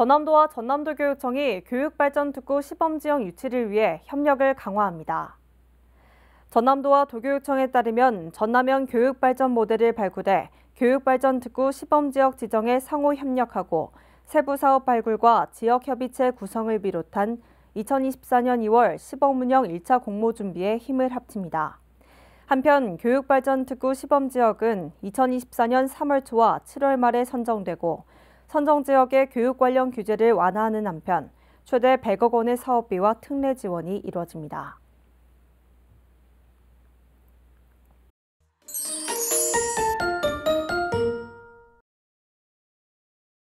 전남도와 전남도교육청이 교육발전특구 시범지역 유치를 위해 협력을 강화합니다. 전남도와 도교육청에 따르면 전남형 교육발전 모델을 발굴해 교육발전특구 시범지역 지정에 상호 협력하고 세부 사업 발굴과 지역협의체 구성을 비롯한 2024년 2월 시범 운영 1차 공모 준비에 힘을 합칩니다. 한편 교육발전특구 시범지역은 2024년 3월 초와 7월 말에 선정되고 선정지역의 교육 관련 규제를 완화하는 한편 최대 100억 원의 사업비와 특례 지원이 이뤄집니다.